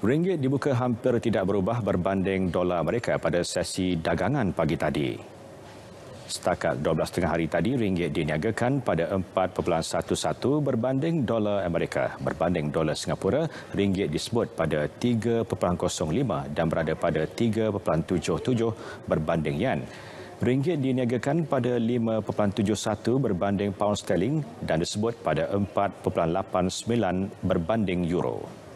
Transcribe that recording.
Ringgit dibuka hampir tidak berubah berbanding dolar mereka pada sesi dagangan pagi tadi. Setakat 12.30 hari tadi, ringgit diniagakan pada 4.11 berbanding dolar Amerika. Berbanding dolar Singapura, ringgit disebut pada 3.05 dan berada pada 3.77 berbanding yen. Ringgit diniagakan pada 5.71 berbanding pound sterling dan disebut pada 4.89 berbanding euro.